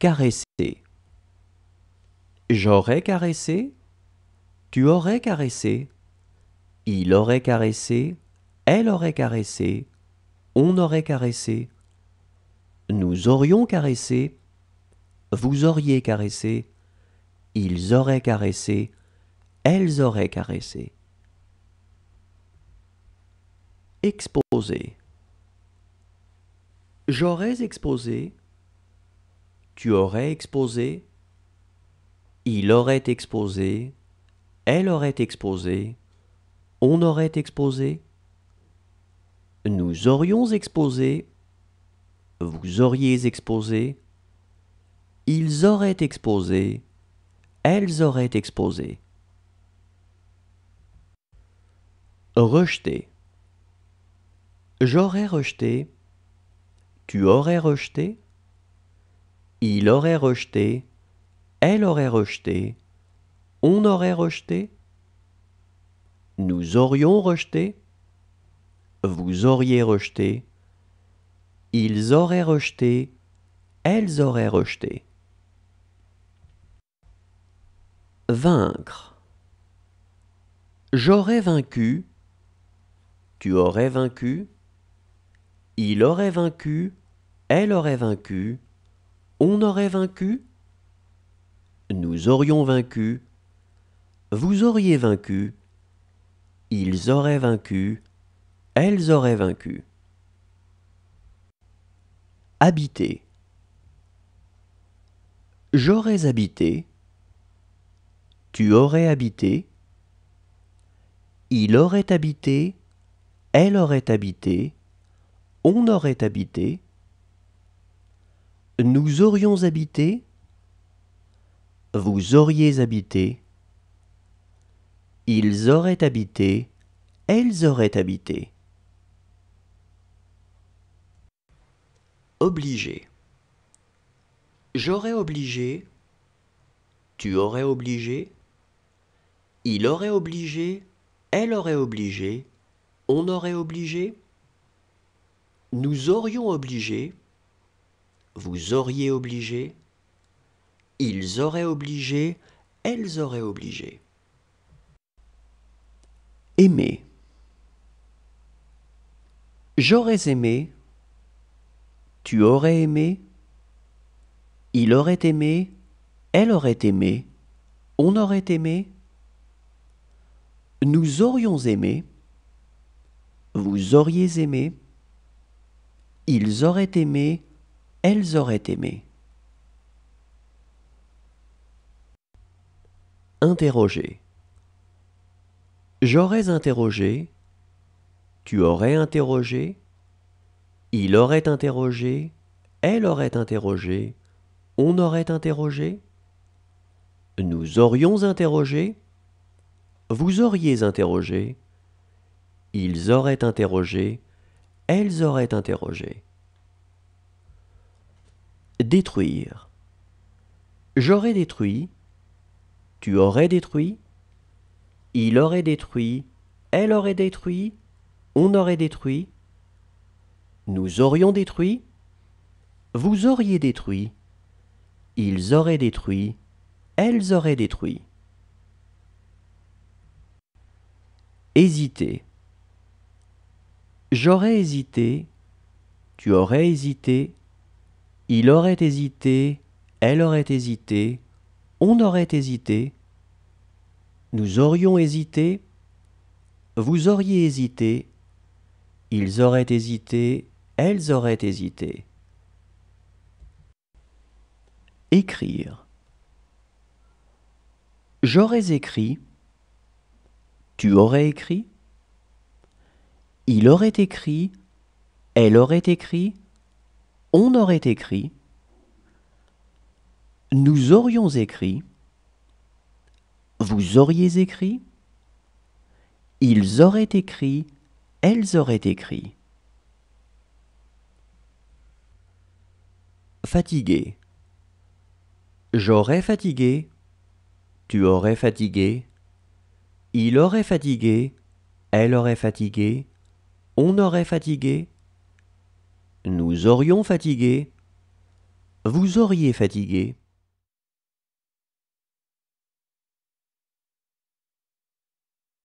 Caresser. J'aurais caressé. Tu aurais caressé. Il aurait caressé. Elle aurait caressé. On aurait caressé. Nous aurions caressé. Vous auriez caressé. Ils auraient caressé. Elles auraient caressé. Exposer. J'aurais exposé tu aurais exposé, il aurait exposé, elle aurait exposé, on aurait exposé, nous aurions exposé, vous auriez exposé, ils auraient exposé, elles auraient exposé. Rejeté. J'aurais rejeté, tu aurais rejeté, il aurait rejeté, elle aurait rejeté, on aurait rejeté, nous aurions rejeté, vous auriez rejeté, ils auraient rejeté, elles auraient rejeté. Vaincre. J'aurais vaincu, tu aurais vaincu, il aurait vaincu, elle aurait vaincu, on aurait vaincu. Nous aurions vaincu. Vous auriez vaincu. Ils auraient vaincu. Elles auraient vaincu. Habiter. J'aurais habité. Tu aurais habité. Il aurait habité. Elle aurait habité. On aurait habité. Nous aurions habité, vous auriez habité, ils auraient habité, elles auraient habité. Obligé. J'aurais obligé, tu aurais obligé, il aurait obligé, elle aurait obligé, on aurait obligé, nous aurions obligé, vous auriez obligé, ils auraient obligé, elles auraient obligé. Aimer. J'aurais aimé, tu aurais aimé, il aurait aimé, elle aurait aimé, on aurait aimé, nous aurions aimé, vous auriez aimé, ils auraient aimé, elles auraient aimé. Interroger. J'aurais interrogé, tu aurais interrogé, il aurait interrogé, elle aurait interrogé, on aurait interrogé, nous aurions interrogé, vous auriez interrogé, ils auraient interrogé, elles auraient interrogé. Détruire. J'aurais détruit, tu aurais détruit, il aurait détruit, elle aurait détruit, on aurait détruit, nous aurions détruit, vous auriez détruit, ils auraient détruit, elles auraient détruit. Hésiter. J'aurais hésité, tu aurais hésité, il aurait hésité, elle aurait hésité, on aurait hésité, nous aurions hésité, vous auriez hésité, ils auraient hésité, elles auraient hésité. Écrire. J'aurais écrit, tu aurais écrit, il aurait écrit, elle aurait écrit, on aurait écrit, nous aurions écrit, vous auriez écrit, ils auraient écrit, elles auraient écrit. Fatigué. J'aurais fatigué, tu aurais fatigué, il aurait fatigué, elle aurait fatigué, on aurait fatigué, nous aurions fatigué. Vous auriez fatigué.